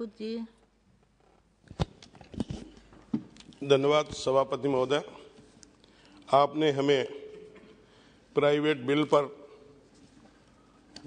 राजपूत जी धन्यवाद सभापति महोदय आपने हमें प्राइवेट बिल पर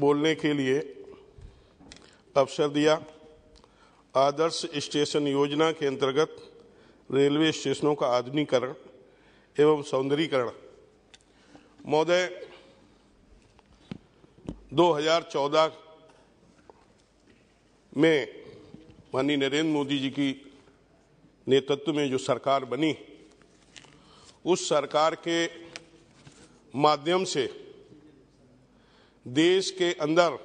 बोलने के लिए अवसर दिया आदर्श स्टेशन योजना के अंतर्गत रेलवे स्टेशनों का आधुनिकरण एवं सौंदर्यीकरण महोदय 2014 में माननीय नरेंद्र मोदी जी की नेतृत्व में जो सरकार बनी उस सरकार के माध्यम से देश के अंदर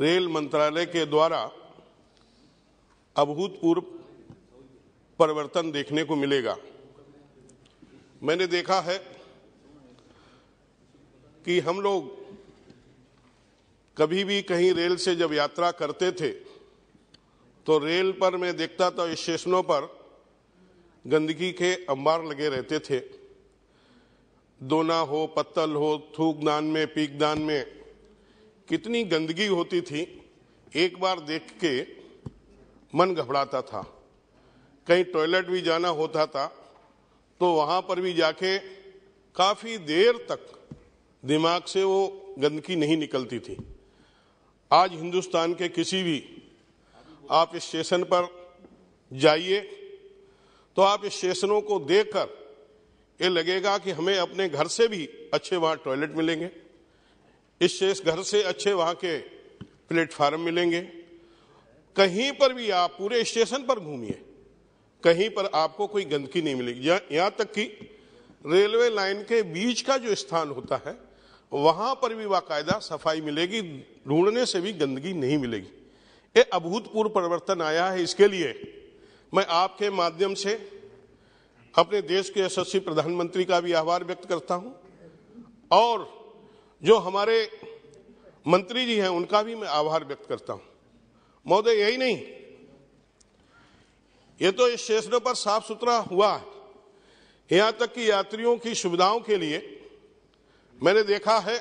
रेल मंत्रालय के द्वारा अभूतपूर्व परिवर्तन देखने को मिलेगा मैंने देखा है कि हम लोग कभी भी कहीं रेल से जब यात्रा करते थे तो रेल पर मैं देखता था स्टेशनों पर गंदगी के अंबार लगे रहते थे दोना हो पत्तल हो थूक दान में पीक दान में कितनी गंदगी होती थी एक बार देख के मन घबराता था कहीं टॉयलेट भी जाना होता था तो वहाँ पर भी जाके काफ़ी देर तक दिमाग से वो गंदगी नहीं निकलती थी आज हिंदुस्तान के किसी भी आप इस स्टेशन पर जाइए तो आप इस स्टेशनों को देखकर ये लगेगा कि हमें अपने घर से भी अच्छे वहाँ टॉयलेट मिलेंगे इस शेष घर से अच्छे वहाँ के प्लेटफार्म मिलेंगे कहीं पर भी आप पूरे स्टेशन पर घूमिए कहीं पर आपको कोई गंदगी नहीं मिलेगी यहां यहाँ तक कि रेलवे लाइन के बीच का जो स्थान होता है वहाँ पर भी बाकायदा सफाई मिलेगी ढूंढने से भी गंदगी नहीं मिलेगी ये अभूतपूर्व परिवर्तन आया है इसके लिए मैं आपके माध्यम से अपने देश के यशस्वी प्रधानमंत्री का भी आभार व्यक्त करता हूं और जो हमारे मंत्री जी हैं उनका भी मैं आभार व्यक्त करता हूं महोदय यही नहीं ये तो इस स्टेशनों पर साफ सुथरा हुआ है यहां तक कि यात्रियों की सुविधाओं के लिए मैंने देखा है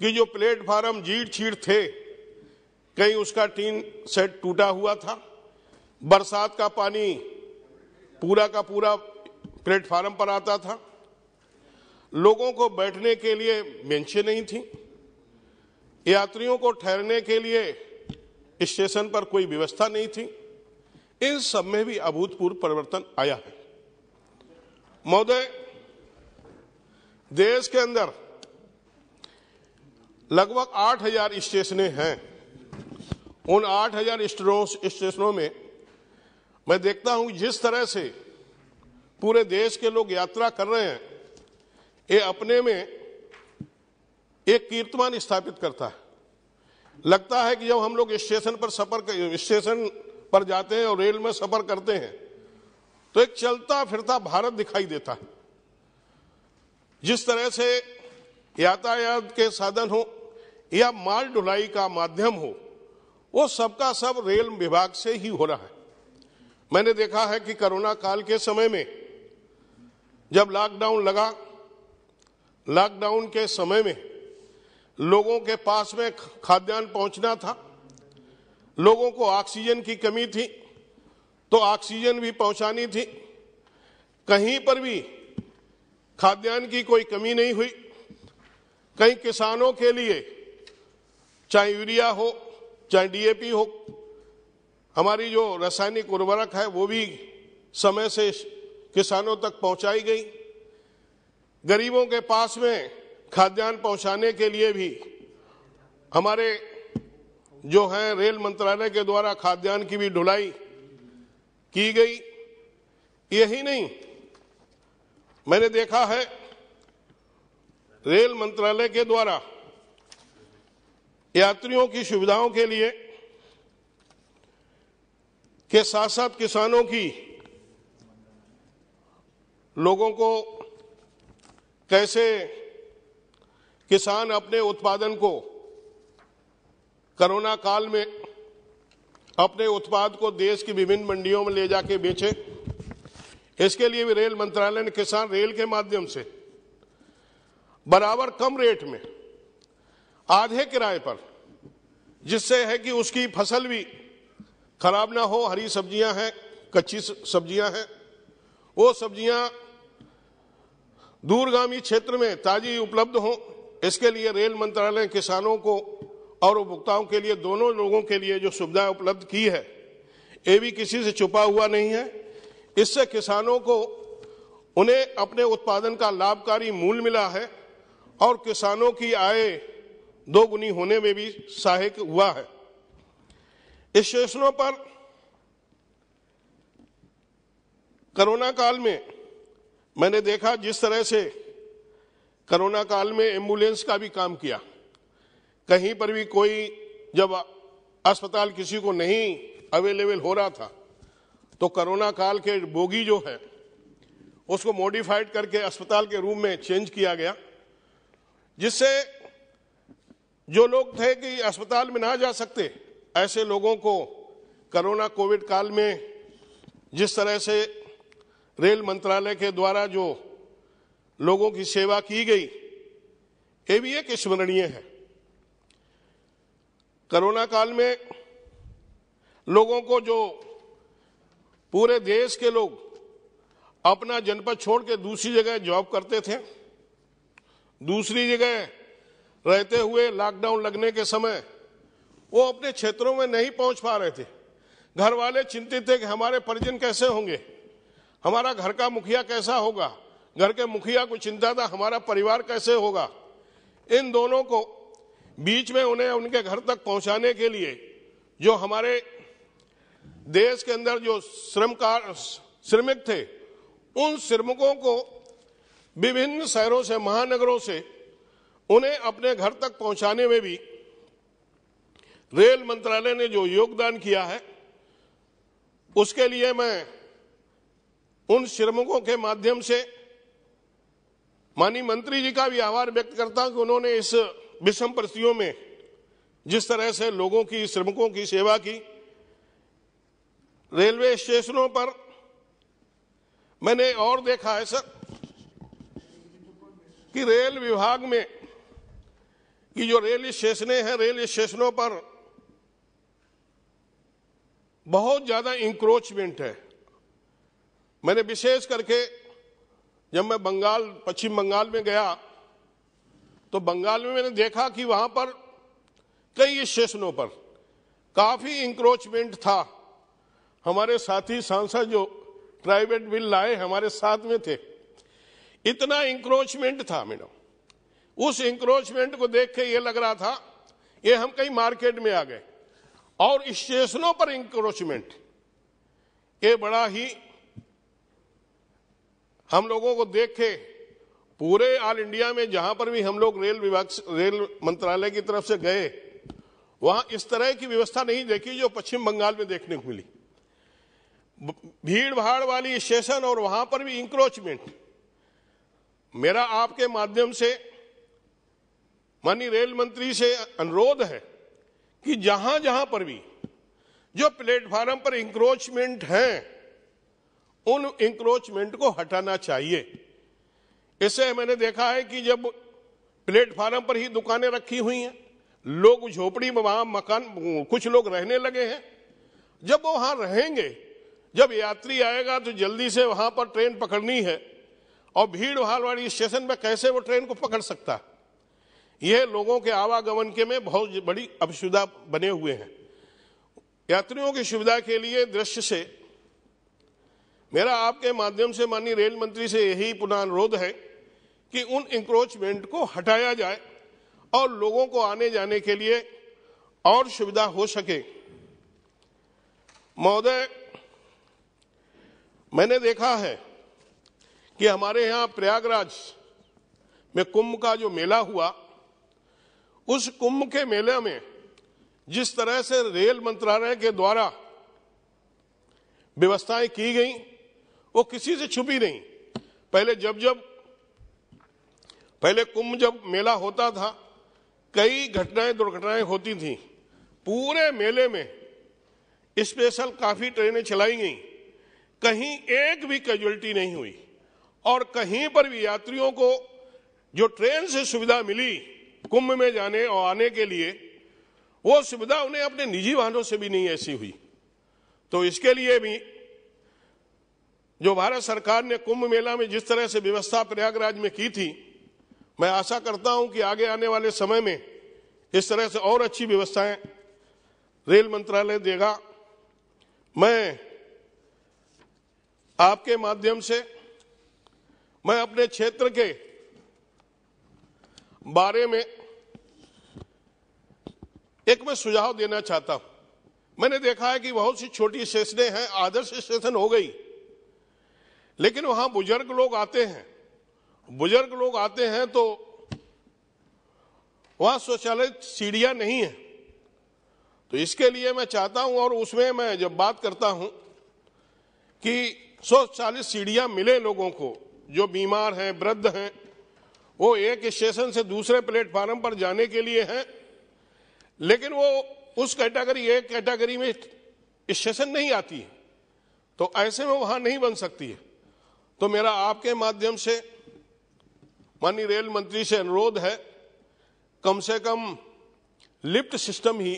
कि जो प्लेटफार्म जीड़ छीड़ थे कहीं उसका टीन सेट टूटा हुआ था बरसात का पानी पूरा का पूरा प्लेटफार्म पर आता था लोगों को बैठने के लिए बेंचें नहीं थी यात्रियों को ठहरने के लिए स्टेशन पर कोई व्यवस्था नहीं थी इन सब में भी अभूतपूर्व परिवर्तन आया है महोदय देश के अंदर लगभग आठ हजार स्टेशनें हैं उन आठ हजार स्टेशनों में मैं देखता हूं जिस तरह से पूरे देश के लोग यात्रा कर रहे हैं ये अपने में एक कीर्तमान स्थापित करता है लगता है कि जब हम लोग स्टेशन पर सफर स्टेशन पर जाते हैं और रेल में सफर करते हैं तो एक चलता फिरता भारत दिखाई देता है जिस तरह से यातायात के साधन हो या माल ढुलाई का माध्यम हो वो सबका सब रेल विभाग से ही हो रहा है मैंने देखा है कि कोरोना काल के समय में जब लॉकडाउन लगा लॉकडाउन के समय में लोगों के पास में खाद्यान्न पहुंचना था लोगों को ऑक्सीजन की कमी थी तो ऑक्सीजन भी पहुंचानी थी कहीं पर भी खाद्यान्न की कोई कमी नहीं हुई कहीं किसानों के लिए चाहे यूरिया हो चाहे डीएपी हो हमारी जो रासायनिक उर्वरक है वो भी समय से किसानों तक पहुंचाई गई गरीबों के पास में खाद्यान्न पहुंचाने के लिए भी हमारे जो हैं रेल मंत्रालय के द्वारा खाद्यान्न की भी ढुलाई की गई यही नहीं मैंने देखा है रेल मंत्रालय के द्वारा यात्रियों की सुविधाओं के लिए के साथ साथ किसानों की लोगों को कैसे किसान अपने उत्पादन को कोरोना काल में अपने उत्पाद को देश की विभिन्न मंडियों में ले जाके बेचे इसके लिए भी रेल मंत्रालय ने किसान रेल के माध्यम से बराबर कम रेट में आधे किराए पर जिससे है कि उसकी फसल भी खराब ना हो हरी सब्जियां हैं कच्ची सब्जियां हैं वो सब्जियां दूरगामी क्षेत्र में ताजी उपलब्ध हो इसके लिए रेल मंत्रालय किसानों को और उपभोक्ताओं के लिए दोनों लोगों के लिए जो सुविधाएं उपलब्ध की है ये भी किसी से छुपा हुआ नहीं है इससे किसानों को उन्हें अपने उत्पादन का लाभकारी मूल मिला है और किसानों की आय दोगुनी होने में भी सहायक हुआ है इस स्टेशनों पर कोरोना काल में मैंने देखा जिस तरह से कोरोना काल में एम्बुलेंस का भी काम किया कहीं पर भी कोई जब अस्पताल किसी को नहीं अवेलेबल हो रहा था तो कोरोना काल के बोगी जो है उसको मॉडिफाइड करके अस्पताल के रूम में चेंज किया गया जिससे जो लोग थे कि अस्पताल में ना जा सकते ऐसे लोगों को कोरोना कोविड काल में जिस तरह से रेल मंत्रालय के द्वारा जो लोगों की सेवा की गई ये भी एक स्मरणीय है कोरोना काल में लोगों को जो पूरे देश के लोग अपना जनपद छोड़ के दूसरी जगह जॉब करते थे दूसरी जगह रहते हुए लॉकडाउन लगने के समय वो अपने क्षेत्रों में नहीं पहुंच पा रहे थे घर वाले चिंतित थे कि हमारे परिजन कैसे होंगे हमारा घर का मुखिया कैसा होगा घर के मुखिया को चिंता था हमारा परिवार कैसे होगा इन दोनों को बीच में उन्हें उनके घर तक पहुंचाने के लिए जो हमारे देश के अंदर जो श्रमकार श्रमिक थे उन श्रमिकों को विभिन्न शहरों से महानगरों से उन्हें अपने घर तक पहुंचाने में भी रेल मंत्रालय ने जो योगदान किया है उसके लिए मैं उन श्रमिकों के माध्यम से माननीय मंत्री जी का भी आभार व्यक्त करता हूं कि उन्होंने इस विषम परिस्थितियों में जिस तरह से लोगों की श्रमिकों की सेवा की रेलवे स्टेशनों पर मैंने और देखा है सर कि रेल विभाग में कि जो रेल स्टेशने हैं रेल स्टेशनों पर बहुत ज़्यादा इंक्रोचमेंट है मैंने विशेष करके जब मैं बंगाल पश्चिम बंगाल में गया तो बंगाल में मैंने देखा कि वहां पर कई स्टेशनों पर काफ़ी इंक्रोचमेंट था हमारे साथी सांसद जो प्राइवेट बिल लाए हमारे साथ में थे इतना इंक्रोचमेंट था मैडम उस इंक्रोचमेंट को देख के ये लग रहा था ये हम कहीं मार्केट में आ गए और स्टेशनों पर इंक्रोचमेंट ये बड़ा ही हम लोगों को देख के पूरे ऑल इंडिया में जहां पर भी हम लोग रेल विभाग रेल मंत्रालय की तरफ से गए वहां इस तरह की व्यवस्था नहीं देखी जो पश्चिम बंगाल में देखने को मिली भीड़ भाड़ वाली स्टेशन और वहां पर भी इंक्रोचमेंट मेरा आपके माध्यम से माननीय रेल मंत्री से अनुरोध है कि जहां जहां पर भी जो प्लेटफार्म पर इंक्रोचमेंट है उन इंक्रोचमेंट को हटाना चाहिए इससे मैंने देखा है कि जब प्लेटफार्म पर ही दुकानें रखी हुई हैं लोग झोपड़ी में वहां मकान कुछ लोग रहने लगे हैं जब वो वहां रहेंगे जब यात्री आएगा तो जल्दी से वहां पर ट्रेन पकड़नी है और भीड़ भाड़ वाली स्टेशन में कैसे वो ट्रेन को पकड़ सकता है ये लोगों के आवागमन के में बहुत बड़ी असुविधा बने हुए हैं यात्रियों की सुविधा के लिए दृश्य से मेरा आपके माध्यम से माननीय रेल मंत्री से यही पुनः अनुरोध है कि उन इंक्रोचमेंट को हटाया जाए और लोगों को आने जाने के लिए और सुविधा हो सके महोदय मैंने देखा है कि हमारे यहाँ प्रयागराज में कुंभ का जो मेला हुआ उस कुंभ के मेले में जिस तरह से रेल मंत्रालय के द्वारा व्यवस्थाएं की गई वो किसी से छुपी नहीं पहले जब जब पहले कुंभ जब मेला होता था कई घटनाएं दुर्घटनाएं होती थी पूरे मेले में स्पेशल काफी ट्रेनें चलाई गई कहीं एक भी कैजुअलिटी नहीं हुई और कहीं पर भी यात्रियों को जो ट्रेन से सुविधा मिली कुंभ में जाने और आने के लिए वो सुविधा उन्हें अपने निजी वाहनों से भी नहीं ऐसी हुई तो इसके लिए भी जो भारत सरकार ने कुंभ मेला में जिस तरह से व्यवस्था प्रयागराज में की थी मैं आशा करता हूं कि आगे आने वाले समय में इस तरह से और अच्छी व्यवस्थाएं रेल मंत्रालय देगा मैं आपके माध्यम से मैं अपने क्षेत्र के बारे में एक मैं सुझाव देना चाहता हूं मैंने देखा है कि बहुत सी छोटी स्टेशनें हैं आदर्श स्टेशन हो गई लेकिन वहां बुजुर्ग लोग आते हैं बुजुर्ग लोग आते हैं तो वहां शौचालय सीढ़ियां नहीं है तो इसके लिए मैं चाहता हूं और उसमें मैं जब बात करता हूं कि शौचालय सीढ़ियां मिले लोगों को जो बीमार हैं वृद्ध हैं वो एक स्टेशन से दूसरे प्लेटफार्म पर जाने के लिए हैं लेकिन वो उस कैटेगरी एक कैटेगरी में स्टेशन नहीं आती है तो ऐसे में वहां नहीं बन सकती है तो मेरा आपके माध्यम से माननीय रेल मंत्री से अनुरोध है कम से कम लिफ्ट सिस्टम ही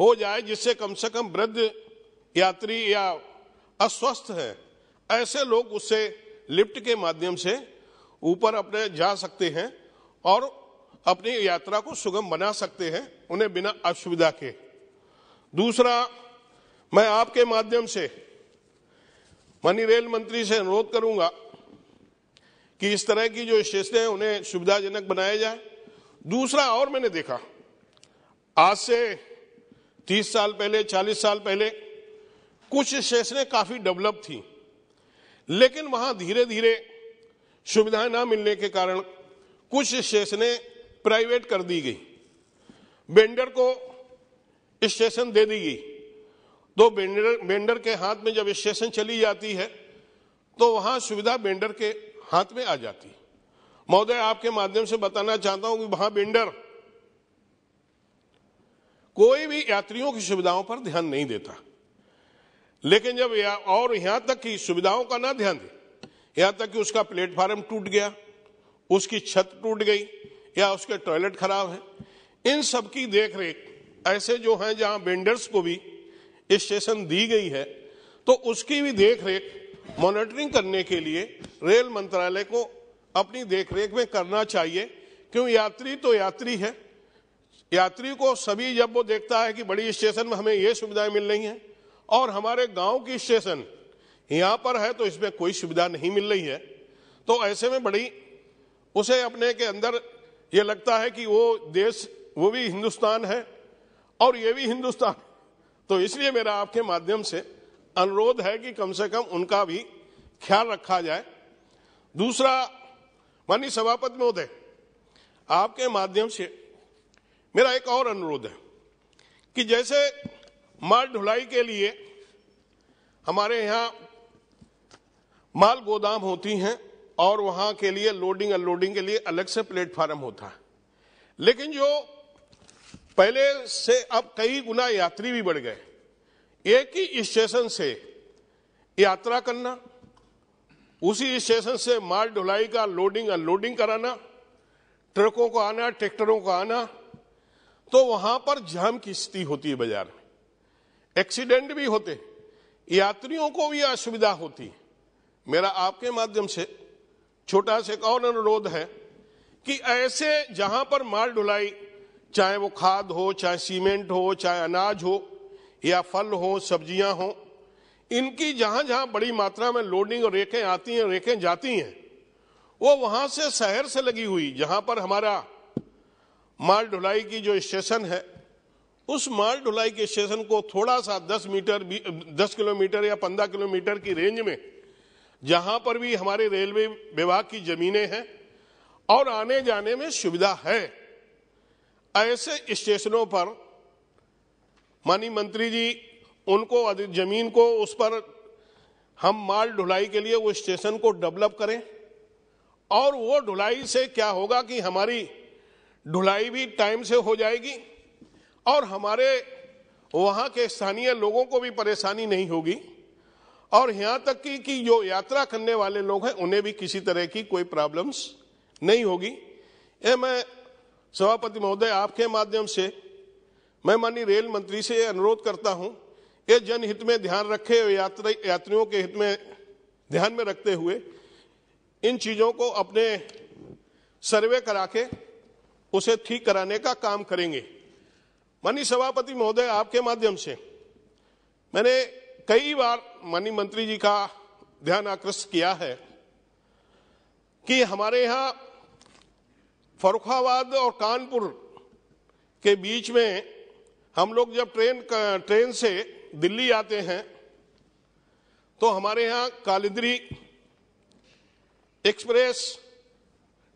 हो जाए जिससे कम से कम वृद्ध यात्री या अस्वस्थ है ऐसे लोग उससे लिफ्ट के माध्यम से ऊपर अपने जा सकते हैं और अपनी यात्रा को सुगम बना सकते हैं उन्हें बिना असुविधा के दूसरा मैं आपके माध्यम से मनी रेल मंत्री से अनुरोध करूंगा कि इस तरह की जो स्टेशनें हैं उन्हें सुविधाजनक बनाया जाए दूसरा और मैंने देखा आज से 30 साल पहले 40 साल पहले कुछ स्टेशनें काफी डेवलप थी लेकिन वहां धीरे धीरे सुविधाएं ना मिलने के कारण कुछ स्टेशनें प्राइवेट कर दी गई बेंडर को स्टेशन दे दी गई तो बेंडर बेंडर के हाथ में जब स्टेशन चली जाती है तो वहां सुविधा बेंडर के हाथ में आ जाती महोदय आपके माध्यम से बताना चाहता हूं कि वहां बेंडर कोई भी यात्रियों की सुविधाओं पर ध्यान नहीं देता लेकिन जब और यहां तक की सुविधाओं का ना ध्यान दे यहां तक कि उसका प्लेटफार्म टूट गया उसकी छत टूट गई या उसके टॉयलेट खराब है इन सब की देख रेख ऐसे जो हैं जहां वेंडर्स को भी स्टेशन दी गई है तो उसकी भी देख रेख मॉनिटरिंग करने के लिए रेल मंत्रालय को अपनी देख रेख में करना चाहिए क्यों यात्री तो यात्री है यात्री को सभी जब वो देखता है कि बड़ी स्टेशन में हमें ये सुविधाएं मिल रही हैं और हमारे गांव की स्टेशन यहां पर है तो इसमें कोई सुविधा नहीं मिल रही है तो ऐसे में बड़ी उसे अपने के अंदर ये लगता है कि वो देश वो भी हिंदुस्तान है और ये भी हिंदुस्तान तो इसलिए मेरा आपके माध्यम से अनुरोध है कि कम से कम उनका भी ख्याल रखा जाए दूसरा माननीय सभापति महोदय आपके माध्यम से मेरा एक और अनुरोध है कि जैसे माल ढुलाई के लिए हमारे यहाँ माल गोदाम होती हैं और वहां के लिए लोडिंग अनलोडिंग के लिए अलग से प्लेटफार्म होता है लेकिन जो पहले से अब कई गुना यात्री भी बढ़ गए एक ही स्टेशन से यात्रा करना उसी स्टेशन से माल ढुलाई का लोडिंग अनलोडिंग कराना ट्रकों को आना ट्रैक्टरों को आना तो वहां पर जाम की स्थिति होती है बाजार में एक्सीडेंट भी होते यात्रियों को भी असुविधा होती है मेरा आपके माध्यम से छोटा सा एक और अनुरोध है कि ऐसे जहां पर माल ढुलाई चाहे वो खाद हो चाहे सीमेंट हो चाहे अनाज हो या फल हो सब्जियां हो इनकी जहां जहां बड़ी मात्रा में लोडिंग और रेखें आती हैं रेखें जाती हैं वो वहां से शहर से लगी हुई जहां पर हमारा माल ढुलाई की जो स्टेशन है उस माल ढुलाई के स्टेशन को थोड़ा सा 10 मीटर 10 किलोमीटर या 15 किलोमीटर की रेंज में जहां पर भी हमारे रेलवे विभाग की जमीनें हैं और आने जाने में सुविधा है ऐसे स्टेशनों पर माननीय मंत्री जी उनको जमीन को उस पर हम माल ढुलाई के लिए वो स्टेशन को डेवलप करें और वो ढुलाई से क्या होगा कि हमारी ढुलाई भी टाइम से हो जाएगी और हमारे वहाँ के स्थानीय लोगों को भी परेशानी नहीं होगी और यहां तक कि कि जो यात्रा करने वाले लोग हैं उन्हें भी किसी तरह की कोई प्रॉब्लम्स नहीं होगी ये मैं सभापति महोदय आपके माध्यम से मैं माननीय रेल मंत्री से अनुरोध करता हूं ये जनहित में ध्यान रखे यात्रा यात्रियों के हित में ध्यान में रखते हुए इन चीज़ों को अपने सर्वे करा के उसे ठीक कराने का काम करेंगे माननीय सभापति महोदय आपके माध्यम से मैंने कई बार माननीय मंत्री जी का ध्यान आकृष्ट किया है कि हमारे यहाँ फरुखाबाद और कानपुर के बीच में हम लोग जब ट्रेन ट्रेन से दिल्ली आते हैं तो हमारे यहाँ कालिद्री एक्सप्रेस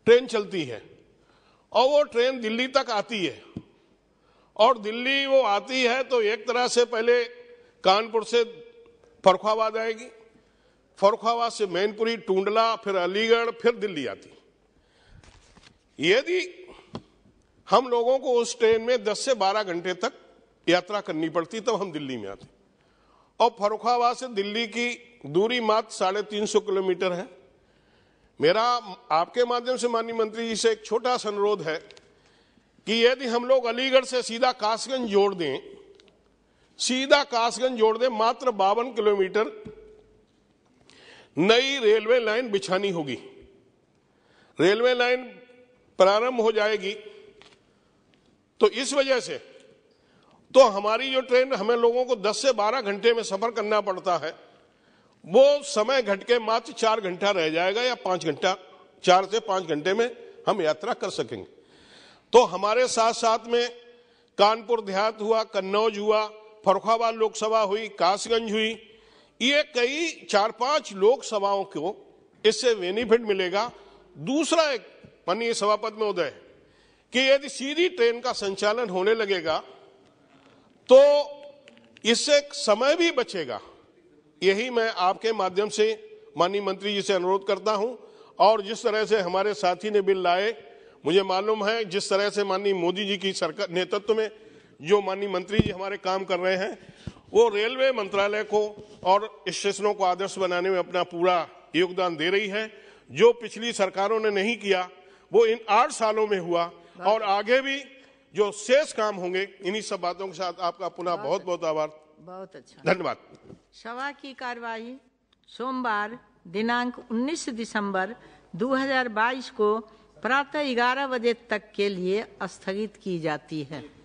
ट्रेन चलती है और वो ट्रेन दिल्ली तक आती है और दिल्ली वो आती है तो एक तरह से पहले कानपुर से फरुखाबाद आएगी फरुखाबाद से मैनपुरी टूडला फिर अलीगढ़ फिर दिल्ली आती यदि हम लोगों को उस ट्रेन में 10 से 12 घंटे तक यात्रा करनी पड़ती तब तो हम दिल्ली में आते और फरुखाबाद से दिल्ली की दूरी मात्र साढ़े तीन सौ किलोमीटर है मेरा आपके माध्यम से माननीय मंत्री जी से एक छोटा सा अनुरोध है कि यदि हम लोग अलीगढ़ से सीधा कासगंज जोड़ दें सीधा कासगंज जोड़ दे मात्र बावन किलोमीटर नई रेलवे लाइन बिछानी होगी रेलवे लाइन प्रारंभ हो जाएगी तो इस वजह से तो हमारी जो ट्रेन हमें लोगों को 10 से 12 घंटे में सफर करना पड़ता है वो समय घटके मात्र चार घंटा रह जाएगा या पांच घंटा चार से पांच घंटे में हम यात्रा कर सकेंगे तो हमारे साथ साथ में कानपुर देहात हुआ कन्नौज हुआ फरुखाबाद लोकसभा हुई कासगंज हुई ये कई चार पांच लोकसभाओं को इससे बेनिफिट मिलेगा दूसरा एक माननीय सभापति महोदय कि यदि सीधी ट्रेन का संचालन होने लगेगा तो इससे समय भी बचेगा यही मैं आपके माध्यम से माननीय मंत्री जी से अनुरोध करता हूं और जिस तरह से हमारे साथी ने बिल लाए मुझे मालूम है जिस तरह से माननीय मोदी जी की सरकार नेतृत्व में जो माननीय मंत्री जी हमारे काम कर रहे हैं वो रेलवे मंत्रालय को और स्टेशनों को आदर्श बनाने में अपना पूरा योगदान दे रही है जो पिछली सरकारों ने नहीं किया वो इन आठ सालों में हुआ और आगे भी जो शेष काम होंगे इन्हीं सब बातों के साथ आपका पुनः बहुत बहुत आभार बहुत अच्छा धन्यवाद सभा की कार्यवाही सोमवार दिनांक 19 दिसंबर 2022 को प्रातः 11 बजे तक के लिए स्थगित की जाती है